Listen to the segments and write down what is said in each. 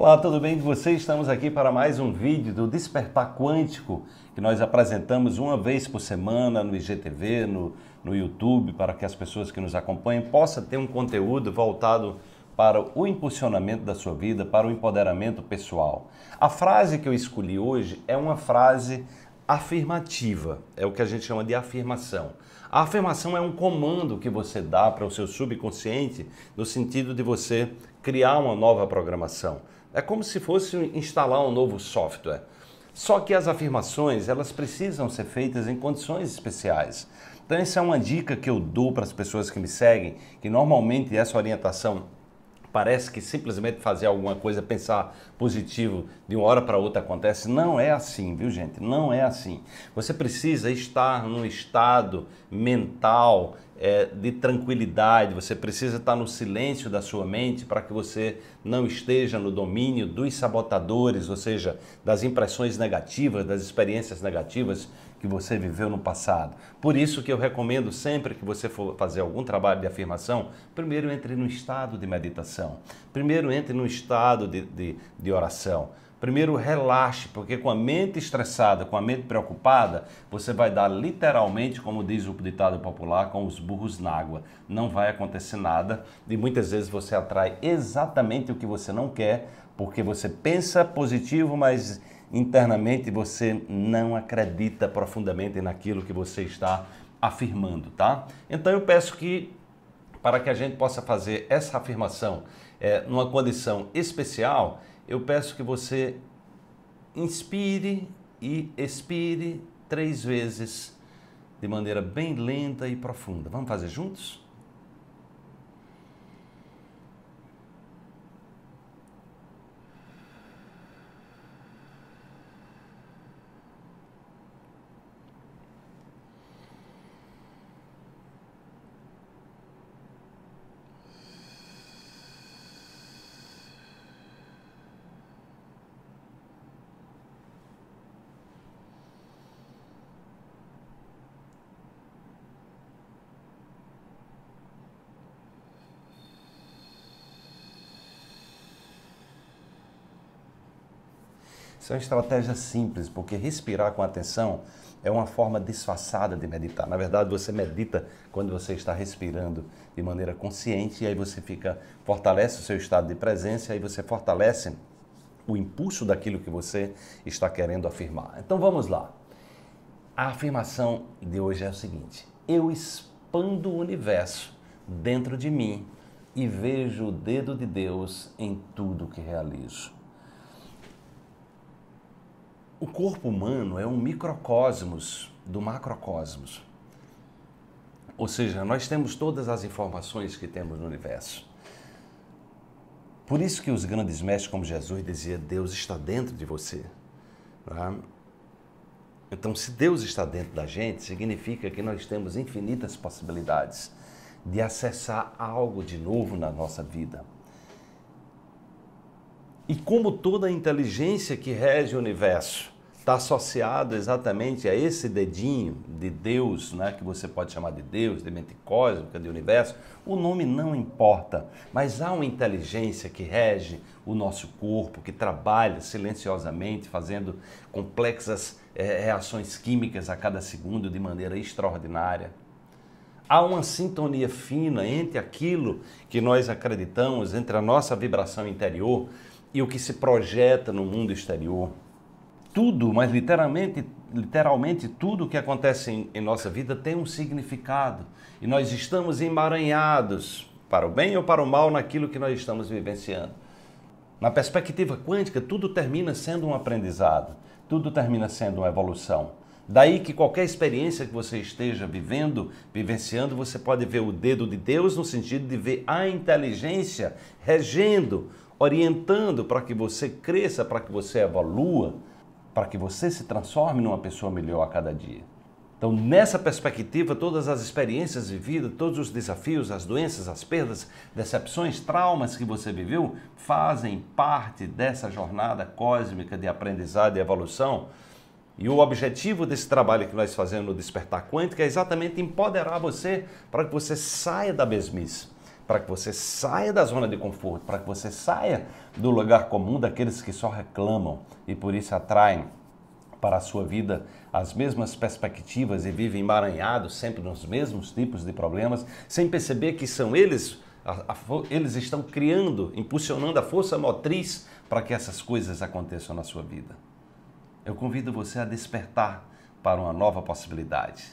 Olá, tudo bem com você? Estamos aqui para mais um vídeo do Despertar Quântico, que nós apresentamos uma vez por semana no IGTV, no, no YouTube, para que as pessoas que nos acompanham possam ter um conteúdo voltado para o impulsionamento da sua vida, para o empoderamento pessoal. A frase que eu escolhi hoje é uma frase afirmativa, é o que a gente chama de afirmação. A afirmação é um comando que você dá para o seu subconsciente no sentido de você criar uma nova programação, é como se fosse instalar um novo software. Só que as afirmações, elas precisam ser feitas em condições especiais. Então essa é uma dica que eu dou para as pessoas que me seguem, que normalmente essa orientação parece que simplesmente fazer alguma coisa, pensar positivo de uma hora para outra acontece. Não é assim, viu gente? Não é assim. Você precisa estar num estado mental é, de tranquilidade, você precisa estar no silêncio da sua mente para que você não esteja no domínio dos sabotadores, ou seja, das impressões negativas, das experiências negativas que você viveu no passado. Por isso que eu recomendo sempre que você for fazer algum trabalho de afirmação, primeiro entre no estado de meditação, primeiro entre no estado de, de, de oração. Primeiro, relaxe, porque com a mente estressada, com a mente preocupada, você vai dar literalmente, como diz o ditado popular, com os burros na água. Não vai acontecer nada e muitas vezes você atrai exatamente o que você não quer, porque você pensa positivo, mas internamente você não acredita profundamente naquilo que você está afirmando, tá? Então eu peço que para que a gente possa fazer essa afirmação é, numa condição especial, eu peço que você inspire e expire três vezes de maneira bem lenta e profunda. Vamos fazer juntos? Isso é uma estratégia simples, porque respirar com atenção é uma forma disfarçada de meditar. Na verdade, você medita quando você está respirando de maneira consciente e aí você fica fortalece o seu estado de presença e aí você fortalece o impulso daquilo que você está querendo afirmar. Então vamos lá. A afirmação de hoje é o seguinte: eu expando o universo dentro de mim e vejo o dedo de Deus em tudo que realizo. O corpo humano é um microcosmos do macrocosmos. Ou seja, nós temos todas as informações que temos no universo. Por isso que os grandes mestres como Jesus dizia, Deus está dentro de você. Tá? Então, se Deus está dentro da gente, significa que nós temos infinitas possibilidades de acessar algo de novo na nossa vida. E como toda a inteligência que rege o universo está associado exatamente a esse dedinho de Deus, né, que você pode chamar de Deus, de mente cósmica, de universo, o nome não importa, mas há uma inteligência que rege o nosso corpo, que trabalha silenciosamente, fazendo complexas é, reações químicas a cada segundo de maneira extraordinária. Há uma sintonia fina entre aquilo que nós acreditamos, entre a nossa vibração interior e o que se projeta no mundo exterior. Tudo, mas literalmente, literalmente tudo que acontece em, em nossa vida tem um significado. E nós estamos emaranhados, para o bem ou para o mal, naquilo que nós estamos vivenciando. Na perspectiva quântica, tudo termina sendo um aprendizado, tudo termina sendo uma evolução. Daí que qualquer experiência que você esteja vivendo, vivenciando, você pode ver o dedo de Deus no sentido de ver a inteligência regendo, orientando para que você cresça, para que você evolua, para que você se transforme numa pessoa melhor a cada dia. Então, nessa perspectiva, todas as experiências vividas, todos os desafios, as doenças, as perdas, decepções, traumas que você viveu fazem parte dessa jornada cósmica de aprendizado e evolução e o objetivo desse trabalho que nós fazemos no Despertar Quântico é exatamente empoderar você para que você saia da mesmice, para que você saia da zona de conforto, para que você saia do lugar comum daqueles que só reclamam e por isso atraem para a sua vida as mesmas perspectivas e vivem emaranhados sempre nos mesmos tipos de problemas, sem perceber que são eles a, a, eles estão criando, impulsionando a força motriz para que essas coisas aconteçam na sua vida. Eu convido você a despertar para uma nova possibilidade.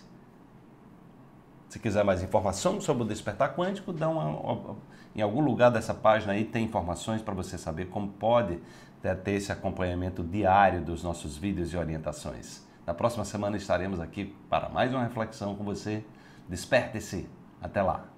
Se quiser mais informação sobre o despertar quântico, dá uma, uma em algum lugar dessa página aí tem informações para você saber como pode ter esse acompanhamento diário dos nossos vídeos e orientações. Na próxima semana estaremos aqui para mais uma reflexão com você. Desperte-se. Até lá.